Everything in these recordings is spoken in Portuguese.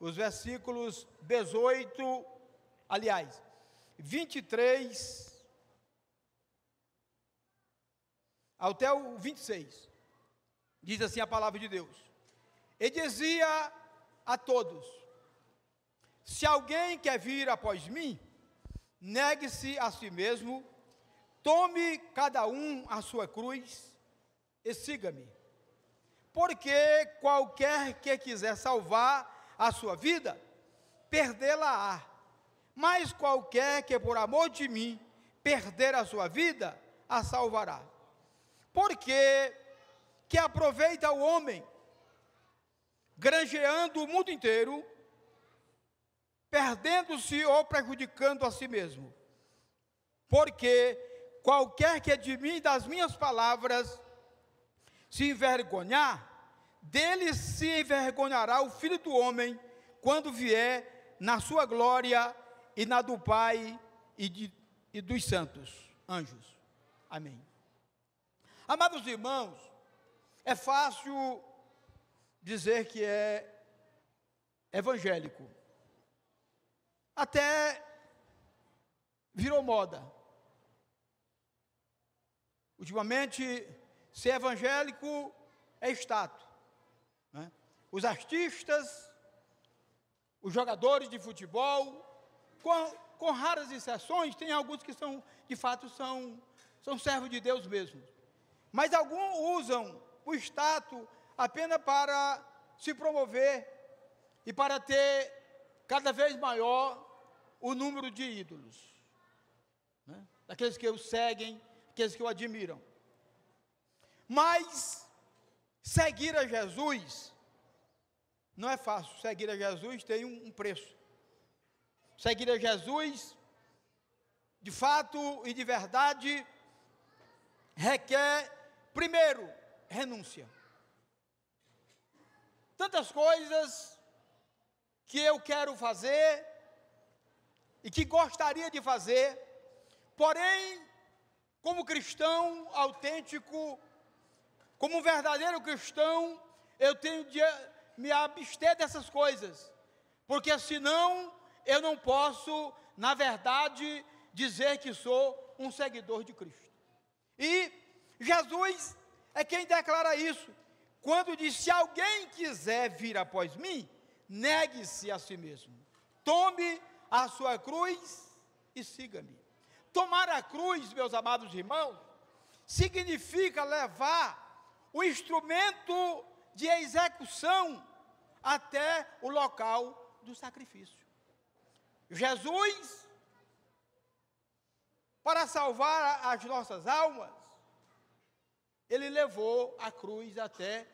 os versículos 18, aliás, 23 até o 26. Diz assim a palavra de Deus. E dizia a todos: Se alguém quer vir após mim, negue-se a si mesmo, tome cada um a sua cruz e siga-me. Porque qualquer que quiser salvar a sua vida, perdê-la-á. Mas qualquer que por amor de mim perder a sua vida, a salvará. Porque que aproveita o homem, granjeando o mundo inteiro, perdendo-se ou prejudicando a si mesmo. Porque qualquer que de mim, das minhas palavras, se envergonhar, dele se envergonhará o filho do homem quando vier na sua glória e na do Pai e, de, e dos santos anjos. Amém. Amados irmãos, é fácil dizer que é evangélico. Até virou moda. Ultimamente, ser evangélico é status os artistas, os jogadores de futebol, com, com raras exceções, tem alguns que são, de fato, são, são servos de Deus mesmo. Mas alguns usam o status apenas para se promover e para ter cada vez maior o número de ídolos. Né? Daqueles que o seguem, aqueles que o admiram. Mas seguir a Jesus não é fácil. Seguir a Jesus tem um, preço. Seguir a Jesus, de fato e de verdade, requer, primeiro, renúncia. Tantas coisas que eu quero fazer e que gostaria de fazer, porém, como cristão autêntico, como verdadeiro cristão, eu tenho de me abster dessas coisas, porque senão eu não posso, na verdade, dizer que sou um seguidor de Cristo. E Jesus é quem declara isso, quando diz: Se alguém quiser vir após mim, negue-se a si mesmo, tome a sua cruz e siga-me. Tomar a cruz, meus amados irmãos, significa levar o instrumento de execução até o local do sacrifício. Jesus, para salvar as nossas almas, ele levou a cruz até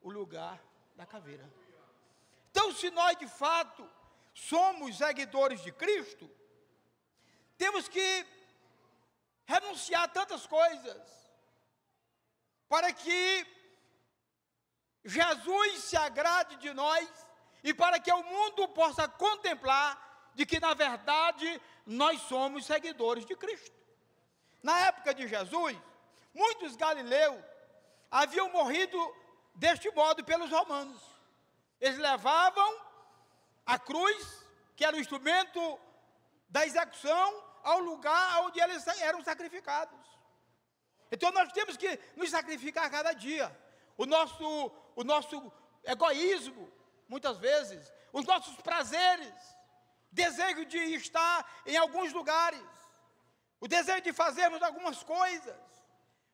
o lugar da caveira. Então, se nós de fato somos seguidores de Cristo, temos que renunciar a tantas coisas para que Jesus se agrade de nós e para que o mundo possa contemplar de que, na verdade, nós somos seguidores de Cristo. Na época de Jesus, muitos galileus haviam morrido deste modo pelos romanos. Eles levavam a cruz, que era o instrumento da execução, ao lugar onde eles eram sacrificados. Então nós temos que nos sacrificar cada dia. O nosso o nosso egoísmo, muitas vezes, os nossos prazeres, desejo de estar em alguns lugares, o desejo de fazermos algumas coisas.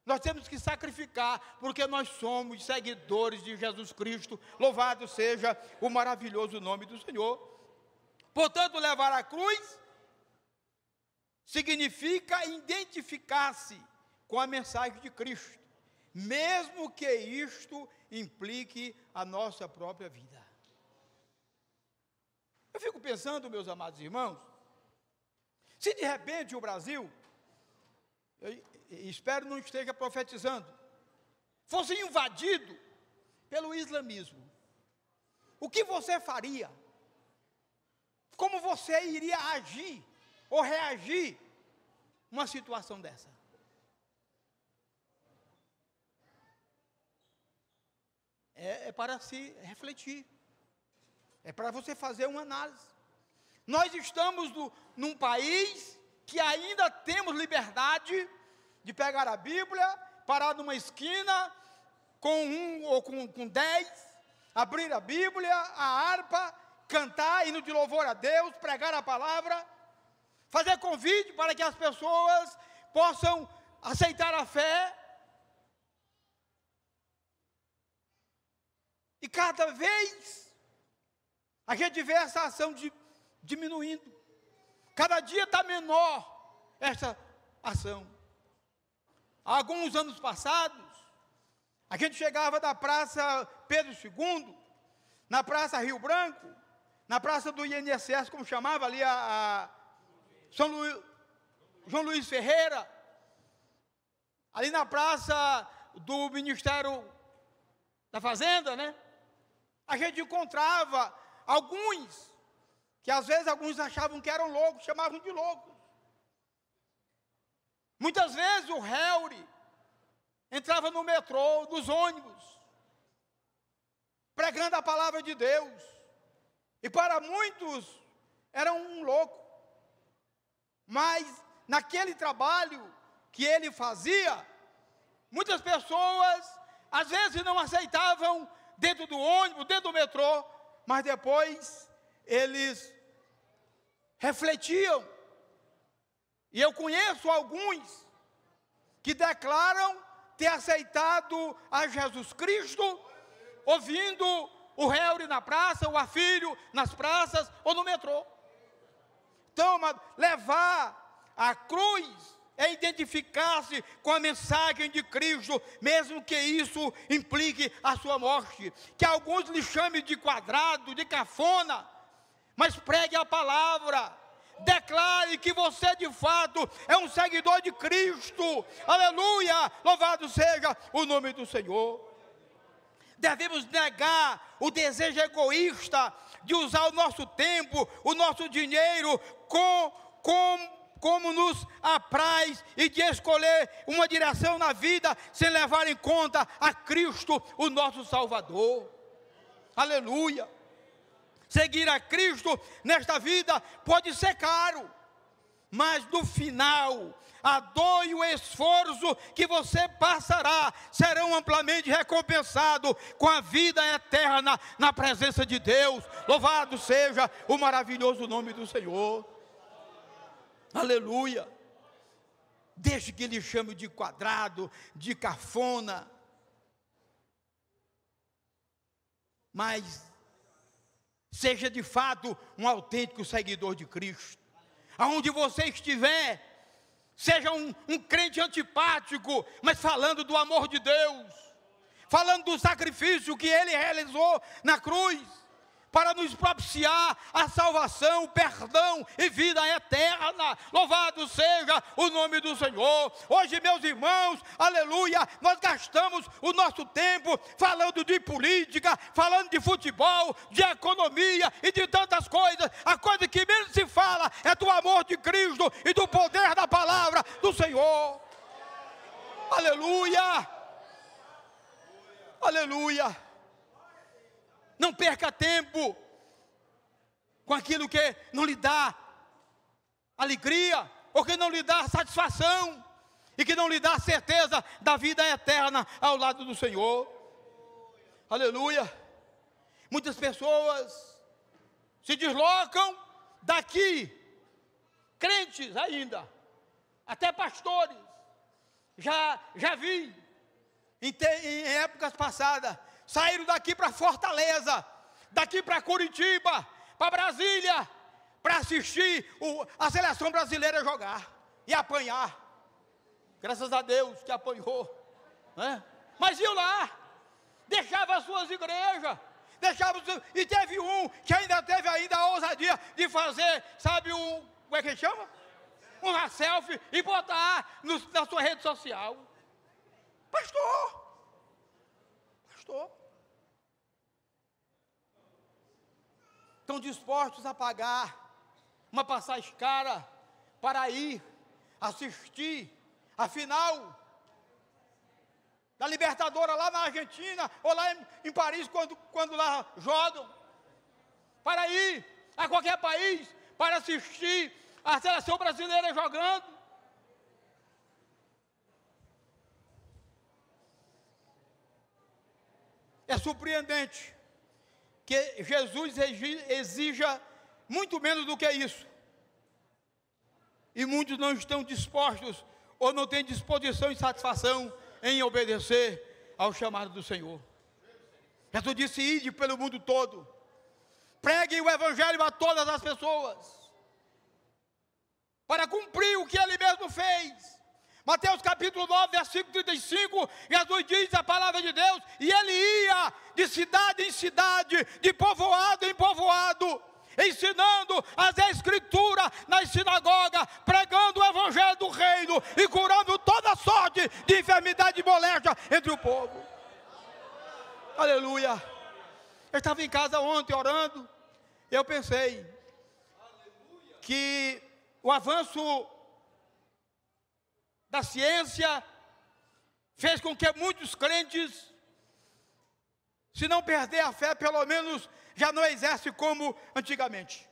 Nós temos que sacrificar, porque nós somos seguidores de Jesus Cristo. Louvado seja o maravilhoso nome do Senhor. Portanto, levar a cruz significa identificar-se com a mensagem de Cristo mesmo que isto implique a nossa própria vida. Eu fico pensando, meus amados irmãos, se de repente o Brasil, espero não esteja profetizando, fosse invadido pelo islamismo, o que você faria? Como você iria agir ou reagir uma situação dessa? é, é para se refletir, é para você fazer uma análise. Nós estamos no, num país que ainda temos liberdade de pegar a Bíblia, parar numa esquina com um ou com, com dez, abrir a Bíblia, a harpa, cantar, hino de louvor a Deus, pregar a palavra, fazer convite para que as pessoas possam aceitar a fé E cada vez a gente vê essa ação de, diminuindo. Cada dia está menor essa ação. Há alguns anos passados, a gente chegava da Praça Pedro II, na Praça Rio Branco, na Praça do INSS, como chamava ali a, a São Lu, João Luiz Ferreira, ali na Praça do Ministério da Fazenda, né? a gente encontrava alguns, que às vezes alguns achavam que eram loucos, chamavam de loucos. Muitas vezes o Helry entrava no metrô, nos ônibus, pregando a palavra de Deus. E para muitos era um louco. Mas naquele trabalho que ele fazia, muitas pessoas às vezes não aceitavam dentro do ônibus, dentro do metrô, mas depois eles refletiam. E eu conheço alguns que declaram ter aceitado a Jesus Cristo, ouvindo o Réu na praça, o Afilho nas praças ou no metrô. Então, levar a cruz é identificar-se com a mensagem de Cristo, mesmo que isso implique a sua morte. Que alguns lhe chamem de quadrado, de cafona, mas pregue a palavra. Declare que você de fato é um seguidor de Cristo. Aleluia! Louvado seja o nome do Senhor. Devemos negar o desejo egoísta de usar o nosso tempo, o nosso dinheiro com, com como nos apraz, e de escolher uma direção na vida sem levar em conta a Cristo, o nosso Salvador. Aleluia! Seguir a Cristo nesta vida pode ser caro, mas no final a dor e o esforço que você passará serão amplamente recompensados com a vida eterna na presença de Deus. Louvado seja o maravilhoso nome do Senhor. Aleluia. Deixe que ele chame de quadrado, de cafona. Mas seja de fato um autêntico seguidor de Cristo. Aonde você estiver, seja um, um crente antipático, mas falando do amor de Deus, falando do sacrifício que ele realizou na cruz para nos propiciar a salvação, perdão e vida eterna. Louvado seja o nome do Senhor. Hoje, meus irmãos, aleluia, nós gastamos o nosso tempo falando de política, falando de futebol, de economia e de tantas coisas. A coisa que menos se fala é do amor de Cristo e do poder da palavra do Senhor. Aleluia! Aleluia! Não perca tempo com aquilo que não lhe dá alegria, ou que não lhe dá satisfação, e que não lhe dá certeza da vida eterna ao lado do Senhor. Aleluia. Muitas pessoas se deslocam daqui, crentes ainda, até pastores. Já, já vi em, te, em épocas passadas saíram daqui para Fortaleza, daqui para Curitiba, para Brasília, para assistir o, a seleção brasileira jogar e apanhar. Graças a Deus que apanhou. Né? Mas iam lá, deixava as suas igrejas, deixava e teve um que ainda teve ainda a ousadia de fazer, sabe, um, como é que chama? Uma selfie e botar no, na sua rede social. Pastor! Pastor! estão dispostos a pagar uma passagem cara para ir assistir a final da Libertadora lá na Argentina ou lá em, em Paris quando, quando lá jogam para ir a qualquer país para assistir a seleção brasileira jogando. É surpreendente que Jesus exija muito menos do que isso. E muitos não estão dispostos ou não têm disposição e satisfação em obedecer ao chamado do Senhor. Jesus disse: ide pelo mundo todo, pregue o Evangelho a todas as pessoas, para cumprir o que ele mesmo fez. Mateus capítulo 9, versículo 35, Jesus diz a palavra de Deus, e ele ia de cidade em cidade, de povoado em povoado, ensinando as escrituras nas sinagogas, pregando o evangelho do reino e curando toda sorte de enfermidade e moléstia entre o povo. Aleluia. Eu estava em casa ontem orando, eu pensei que o avanço da ciência, fez com que muitos crentes, se não perder a fé, pelo menos já não exerce como antigamente.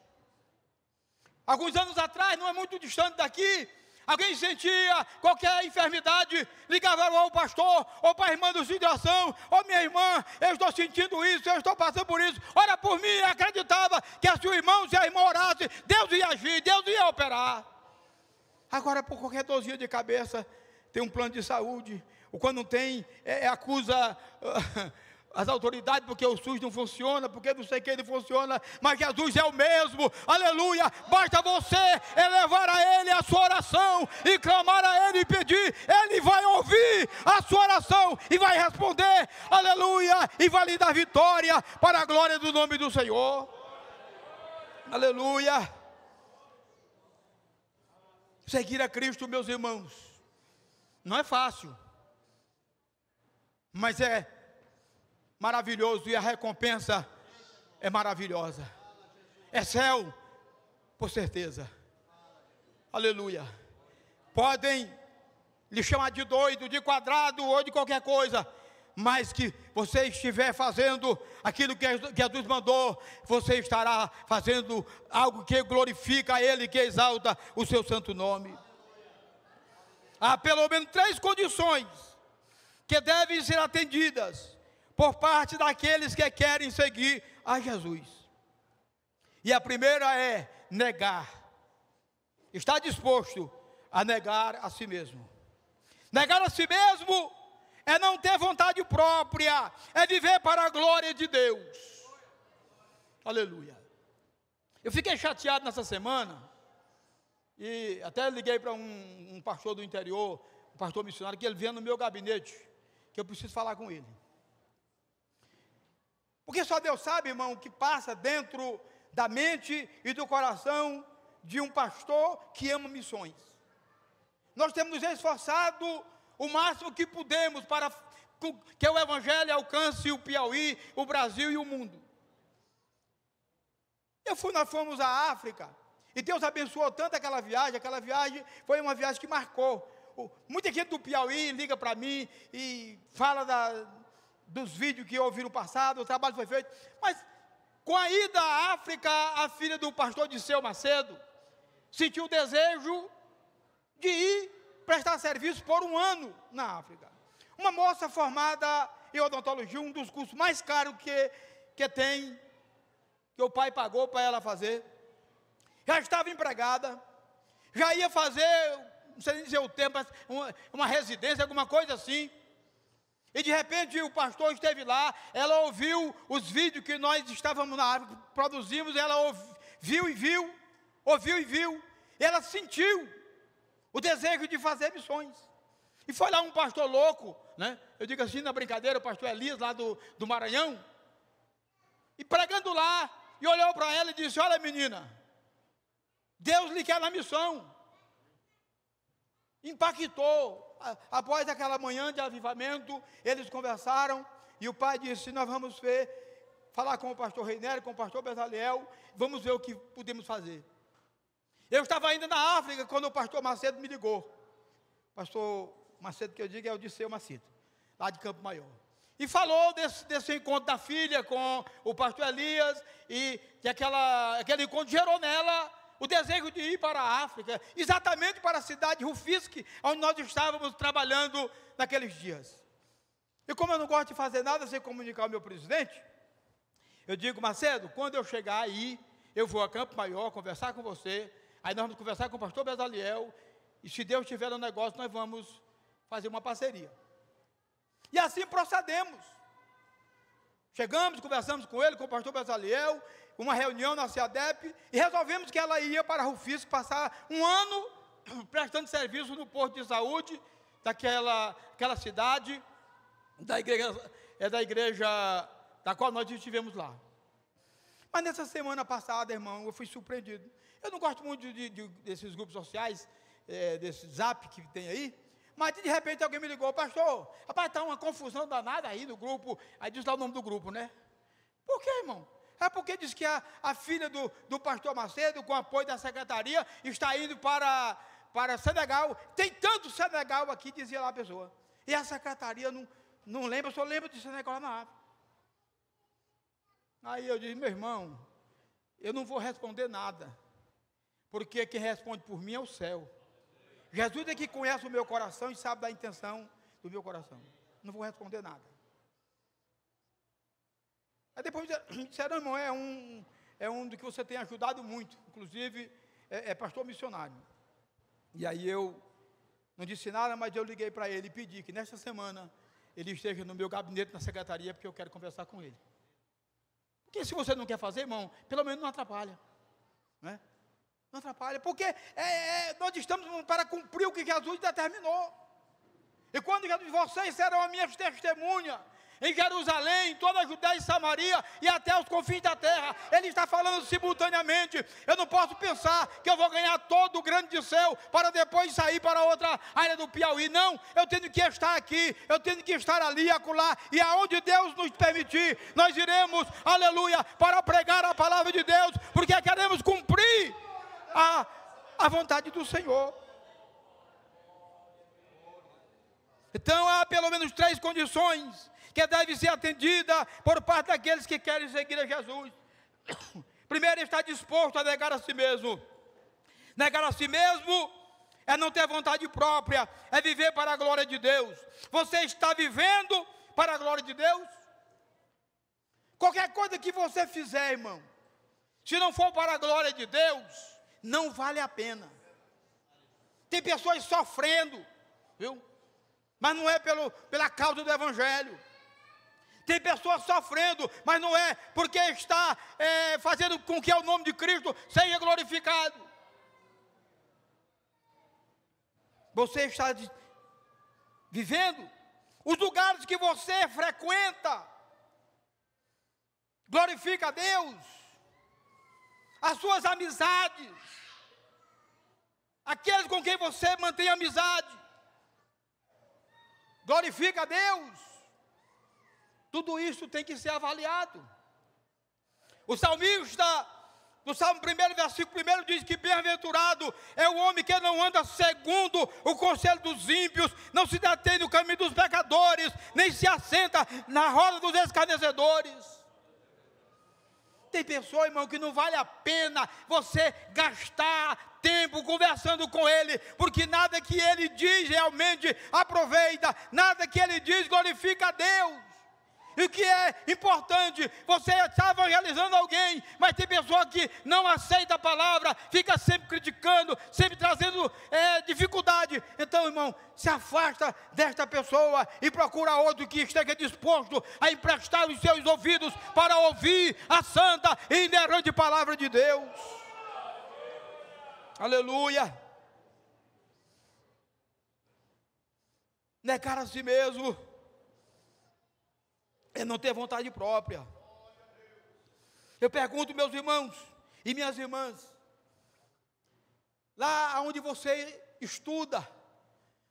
Alguns anos atrás, não é muito distante daqui, alguém sentia qualquer enfermidade, ligava ao pastor, ou para a irmã do de oração, ou minha irmã, eu estou sentindo isso, eu estou passando por isso, ora por mim, acreditava que se o irmão, se a irmã orasse, Deus ia agir, Deus ia operar. Agora, por qualquer dorzinha de cabeça, tem um plano de saúde. Ou quando tem, é, é, acusa uh, as autoridades porque o SUS não funciona, porque não sei quem ele funciona. Mas Jesus é o mesmo. Aleluia! Basta você elevar a Ele a sua oração e clamar a Ele e pedir. Ele vai ouvir a sua oração e vai responder. Aleluia! E vai lhe dar vitória para a glória do nome do Senhor. Aleluia. Seguir a Cristo, meus irmãos, não é fácil, mas é maravilhoso e a recompensa é maravilhosa. É céu, por certeza. Aleluia. Podem lhe chamar de doido, de quadrado ou de qualquer coisa mas que você estiver fazendo aquilo que Jesus mandou, você estará fazendo algo que glorifica a Ele, que exalta o seu santo nome. Há pelo menos três condições que devem ser atendidas por parte daqueles que querem seguir a Jesus. E a primeira é negar. Está disposto a negar a si mesmo. Negar a si mesmo é não ter vontade própria, é viver para a glória de Deus. Aleluia. Eu fiquei chateado nessa semana, e até liguei para um, um pastor do interior, um pastor missionário, que ele vinha no meu gabinete, que eu preciso falar com ele. Porque só Deus sabe, irmão, o que passa dentro da mente e do coração de um pastor que ama missões. Nós temos nos esforçado o máximo que pudemos para que é o Evangelho é alcance o Piauí, o Brasil e o mundo. Eu fui, nós fomos à África, e Deus abençoou tanto aquela viagem, aquela viagem foi uma viagem que marcou. Muita gente do Piauí liga para mim e fala da, dos vídeos que ouviram no passado, o trabalho foi feito, mas com a ida à África, a filha do pastor Disseu Macedo sentiu o desejo de ir prestar serviço por um ano na África. Uma moça formada em odontologia, um dos cursos mais caros que, que tem, que o pai pagou para ela fazer. Já estava empregada, já ia fazer, não sei dizer o tempo, uma, uma residência, alguma coisa assim. E de repente o pastor esteve lá, ela ouviu os vídeos que nós estávamos na África produzimos, ela ouviu, e viu, ouviu e viu, e ela sentiu o desejo de fazer missões. E foi lá um pastor louco, né? Eu digo assim na brincadeira, o pastor Elias, lá do, do Maranhão, e pregando lá, e olhou para ela e disse: Olha, menina, Deus lhe quer na missão. Impactou. Após aquela manhã de avivamento, eles conversaram, e o pai disse: Nós vamos ver, falar com o pastor Reinério, com o pastor Bezaliel, vamos ver o que podemos fazer. Eu estava ainda na África quando o pastor Macedo me ligou. Pastor Macedo, que eu digo, é o Disseu Macedo, lá de Campo Maior. E falou desse, desse encontro da filha com o pastor Elias, e que aquela, aquele encontro gerou nela o desejo de ir para a África, exatamente para a cidade de Rufisque, onde nós estávamos trabalhando naqueles dias. E como eu não gosto de fazer nada sem comunicar ao meu presidente, eu digo, Macedo, quando eu chegar aí, eu vou a Campo Maior conversar com você Aí nós vamos conversar com o pastor Bezaliel, e se Deus tiver um negócio, nós vamos fazer uma parceria. E assim procedemos. Chegamos, conversamos com ele, com o pastor Bezaliel, uma reunião na CIADEP, e resolvemos que ela ia para Rufis passar um ano prestando serviço no posto de saúde daquela aquela cidade, da igreja, é da igreja da qual nós estivemos lá. Mas nessa semana passada, irmão, eu fui surpreendido. Eu não gosto muito de, de, desses grupos sociais, é, desse zap que tem aí, mas de repente alguém me ligou, pastor, rapaz, está uma confusão danada aí no grupo. Aí diz lá o nome do grupo, né? Por que, irmão? É porque diz que a, a filha do, do pastor Macedo, com apoio da secretaria, está indo para, para Senegal. Tem tanto Senegal aqui, dizia lá a pessoa. E a secretaria não, não lembra, só lembra de Senegal na África. Aí eu disse, meu irmão, eu não vou responder nada, porque quem responde por mim é o céu. Jesus é que conhece o meu coração e sabe da intenção do meu coração. Não vou responder nada. Aí depois me disseram, irmão, é um, é um do que você tem ajudado muito, inclusive é, é pastor missionário. E aí eu não disse nada, mas eu liguei para ele e pedi que nesta semana ele esteja no meu gabinete na secretaria, porque eu quero conversar com ele. E se você não quer fazer, irmão, pelo menos não atrapalha. Né? Não atrapalha, porque é, é, nós estamos para cumprir o que Jesus determinou. E quando Jesus disse, vocês serão as minhas testemunhas, em Jerusalém, em toda a Judéia e Samaria e até os confins da terra. Ele está falando simultaneamente. Eu não posso pensar que eu vou ganhar todo o grande céu para depois sair para outra área do Piauí. Não, eu tenho que estar aqui, eu tenho que estar ali, acolá, e aonde Deus nos permitir, nós iremos, aleluia, para pregar a palavra de Deus, porque queremos cumprir a, a vontade do Senhor. Então há pelo menos três condições que deve ser atendida por parte daqueles que querem seguir a Jesus. Primeiro, está disposto a negar a si mesmo. Negar a si mesmo é não ter vontade própria, é viver para a glória de Deus. Você está vivendo para a glória de Deus? Qualquer coisa que você fizer, irmão, se não for para a glória de Deus, não vale a pena. Tem pessoas sofrendo, viu? Mas não é pelo, pela causa do Evangelho tem pessoas sofrendo, mas não é porque está é, fazendo com que é o nome de Cristo seja glorificado. Você está de, vivendo os lugares que você frequenta. Glorifica a Deus. As suas amizades. Aqueles com quem você mantém amizade. Glorifica a Deus. Tudo isso tem que ser avaliado. O salmista, no Salmo 1, versículo 1, diz que bem-aventurado é o homem que não anda segundo o conselho dos ímpios, não se detém no caminho dos pecadores, nem se assenta na roda dos escarnecedores. Tem pessoa, irmão, que não vale a pena você gastar tempo conversando com ele, porque nada que ele diz realmente aproveita, nada que ele diz glorifica a Deus e o que é importante. Você estava realizando alguém, mas tem pessoa que não aceita a palavra, fica sempre criticando, sempre trazendo é, dificuldade. Então, irmão, se afasta desta pessoa e procura outro que esteja disposto a emprestar os seus ouvidos para ouvir a santa e inerrante palavra de Deus. Aleluia. Negar a si mesmo é não ter vontade própria. Eu pergunto, meus irmãos e minhas irmãs, lá onde você estuda,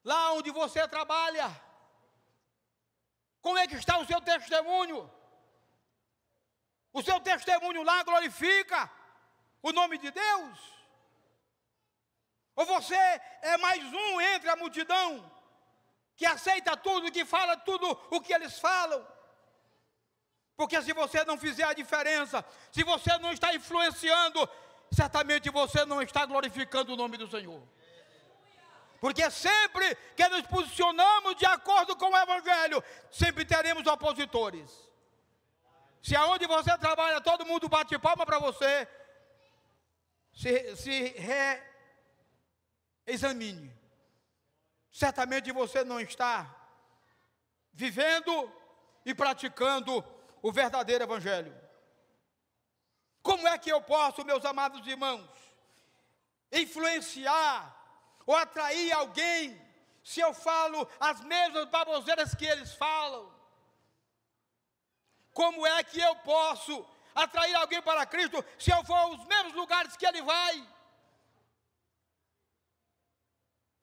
lá onde você trabalha, como é que está o seu testemunho? O seu testemunho lá glorifica o nome de Deus? Ou você é mais um entre a multidão que aceita tudo, que fala tudo o que eles falam? Porque se você não fizer a diferença, se você não está influenciando, certamente você não está glorificando o nome do Senhor. Porque sempre que nos posicionamos de acordo com o Evangelho, sempre teremos opositores. Se aonde você trabalha, todo mundo bate palma para você, se, se reexamine. Certamente você não está vivendo e praticando o verdadeiro Evangelho. Como é que eu posso, meus amados irmãos, influenciar ou atrair alguém se eu falo as mesmas baboseiras que eles falam? Como é que eu posso atrair alguém para Cristo se eu for aos mesmos lugares que ele vai?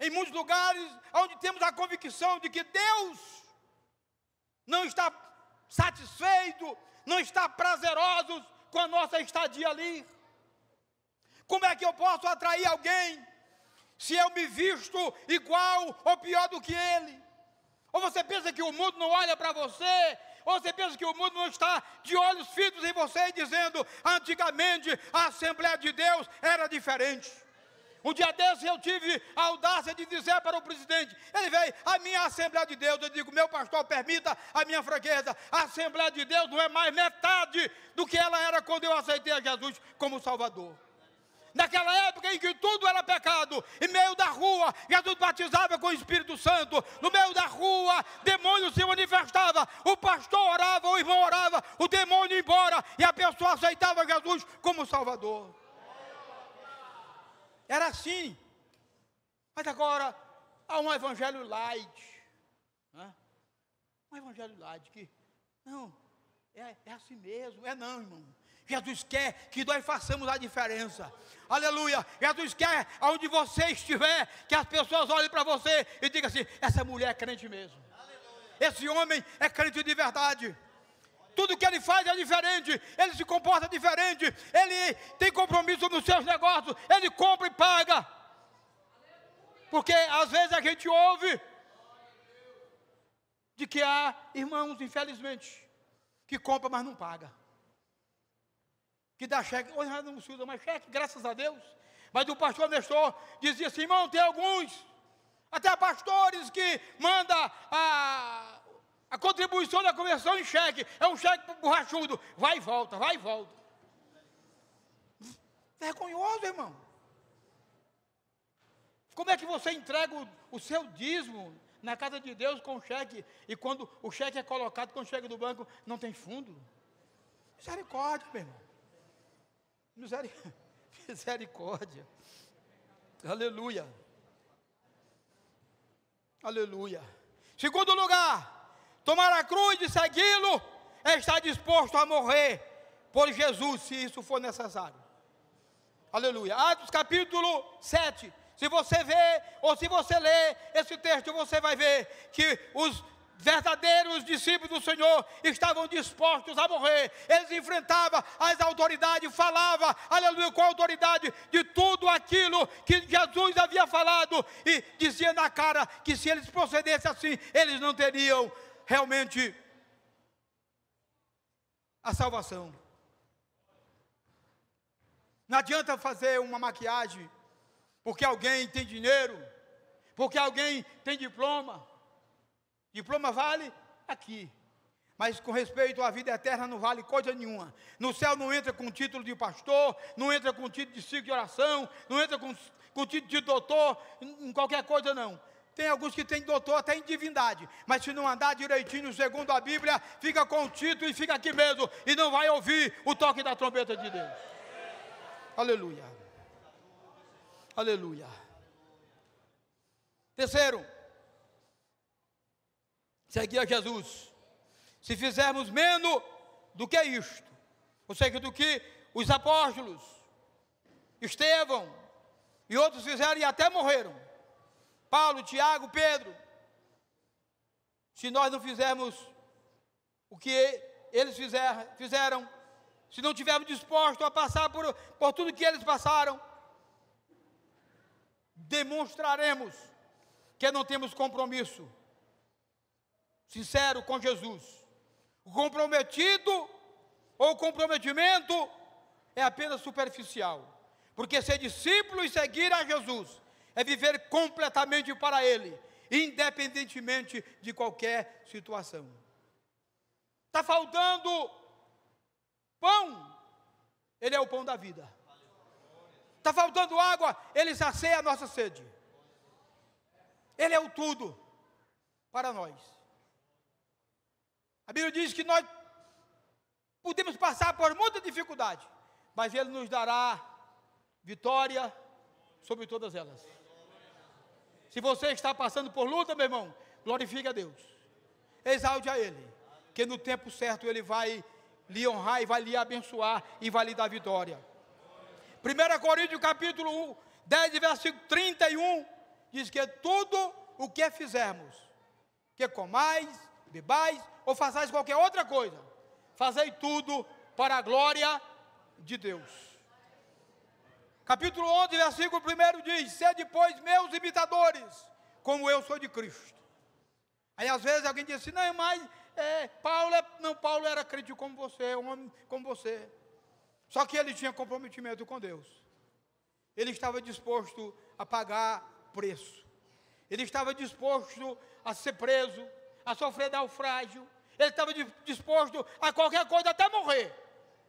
Em muitos lugares onde temos a convicção de que Deus não está satisfeito, não está prazerosos com a nossa estadia ali. Como é que eu posso atrair alguém se eu me visto igual ou pior do que ele? Ou você pensa que o mundo não olha para você? Ou você pensa que o mundo não está de olhos fitos em você e dizendo: antigamente a Assembleia de Deus era diferente? Um dia desses eu tive a audácia de dizer para o presidente: ele veio, a minha Assembleia de Deus. Eu digo, meu pastor, permita a minha fraqueza. A Assembleia de Deus não é mais metade do que ela era quando eu aceitei a Jesus como Salvador. Naquela época em que tudo era pecado, em meio da rua, Jesus batizava com o Espírito Santo, no meio da rua, demônio se manifestava, o pastor orava, o irmão orava, o demônio ia embora, e a pessoa aceitava Jesus como Salvador. Era assim. Mas agora há um evangelho light. Né? Um evangelho light que, não, é, é assim mesmo, é não, irmão. Jesus quer que nós façamos a diferença. Aleluia. Jesus quer, aonde você estiver, que as pessoas olhem para você e digam assim: essa mulher é crente mesmo. Aleluia. Esse homem é crente de verdade tudo que ele faz é diferente, ele se comporta diferente, ele tem compromisso nos seus negócios, ele compra e paga. Porque às vezes a gente ouve de que há irmãos, infelizmente, que compra, mas não paga. Que dá cheque, hoje não se usa mais cheque, graças a Deus. Mas o pastor Nestor dizia assim: irmão, tem alguns, até pastores que manda a a contribuição da conversão em cheque é um cheque para borrachudo. Vai e volta, vai e volta. Vergonhoso, irmão. Como é que você entrega o, o seu dízimo na casa de Deus com cheque e quando o cheque é colocado, quando chega do banco, não tem fundo? Misericórdia, meu irmão. Misericórdia. Aleluia. Aleluia. Segundo lugar, Tomar a cruz e segui-lo é estar disposto a morrer por Jesus, se isso for necessário. Aleluia. Atos capítulo 7. Se você vê, ou se você lê esse texto, você vai ver que os verdadeiros discípulos do Senhor estavam dispostos a morrer. Eles enfrentavam as autoridades, falava, aleluia, com a autoridade de tudo aquilo que Jesus havia falado e dizia na cara que se eles procedessem assim, eles não teriam realmente a salvação. Não adianta fazer uma maquiagem, porque alguém tem dinheiro, porque alguém tem diploma. Diploma vale aqui, mas com respeito à vida eterna não vale coisa nenhuma. No céu não entra com título de pastor, não entra com título de ciclo de oração, não entra com, com título de doutor, em, em qualquer coisa não. Tem alguns que tem doutor até em divindade, mas se não andar direitinho segundo a Bíblia, fica com o título e fica aqui mesmo e não vai ouvir o toque da trombeta de Deus. Aleluia. Aleluia. Terceiro, seguir a Jesus. Se fizermos menos do que isto, ou seja, do que os apóstolos, Estevão e outros fizeram e até morreram Paulo, Tiago, Pedro. Se nós não fizermos o que eles fizer, fizeram, se não tivermos disposto a passar por, por tudo que eles passaram, demonstraremos que não temos compromisso sincero com Jesus. O comprometido ou comprometimento é apenas superficial, porque ser discípulo e seguir a Jesus é viver completamente para Ele, independentemente de qualquer situação. Está faltando pão, Ele é o pão da vida. Está faltando água, Ele sacia a nossa sede. Ele é o tudo para nós. A Bíblia diz que nós podemos passar por muita dificuldade, mas Ele nos dará vitória sobre todas elas. Se você está passando por luta, meu irmão, glorifique a Deus. Exalte a Ele. Que no tempo certo Ele vai lhe honrar e vai lhe abençoar e vai lhe dar vitória. 1 Coríntios capítulo 10, versículo 31, diz que tudo o que fizermos, que comais, bebais ou façais qualquer outra coisa, fazei tudo para a glória de Deus. Capítulo 11, versículo 1 diz: Sede, pois, meus imitadores, como eu sou de Cristo. Aí às vezes alguém diz assim: Não, é mas é, Paulo, é, não, Paulo era crítico como você, um homem como você. Só que ele tinha comprometimento com Deus. Ele estava disposto a pagar preço. Ele estava disposto a ser preso, a sofrer naufrágio. Ele estava disposto a qualquer coisa, até morrer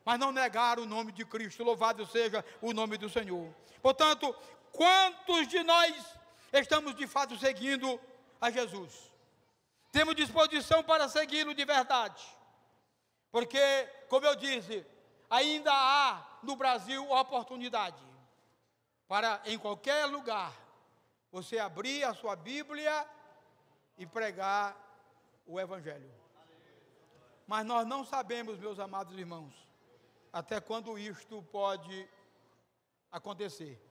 mas não negaram o nome de Cristo. Louvado seja o nome do Senhor. Portanto, quantos de nós estamos de fato seguindo a Jesus? Temos disposição para segui-lo de verdade. Porque, como eu disse, ainda há no Brasil oportunidade para em qualquer lugar você abrir a sua Bíblia e pregar o Evangelho. Mas nós não sabemos, meus amados irmãos, até quando isto pode acontecer?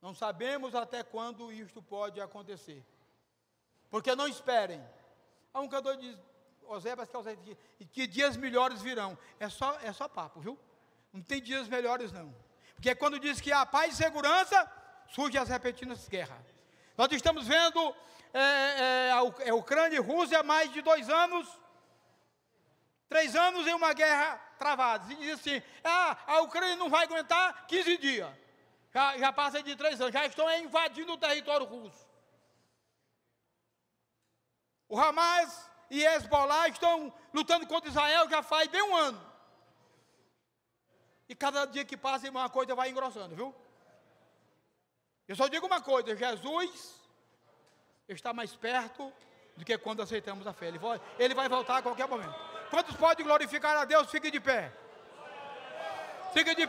Não sabemos até quando isto pode acontecer. Porque não esperem. Há um cantor diz, Oséias que Oséias diz, que dias melhores virão. É só, é só papo, viu? Não tem dias melhores não. Porque quando diz que há paz e segurança, surge as repentinas guerras. Nós estamos vendo é, é, é a é Ucrânia e Rússia há mais de dois anos, três anos em uma guerra travados. E diz assim: ah, a Ucrânia não vai aguentar 15 dias. Já, já passa de três anos, já estão invadindo o território russo. O Hamas e Hezbollah estão lutando contra Israel já faz bem um ano. E cada dia que passa, uma coisa vai engrossando, viu? Eu só digo uma coisa: Jesus está mais perto do que quando aceitamos a fé. Ele vai, ele vai voltar a qualquer momento. Quantos podem glorificar a Deus? Fique de pé. Fique de pé.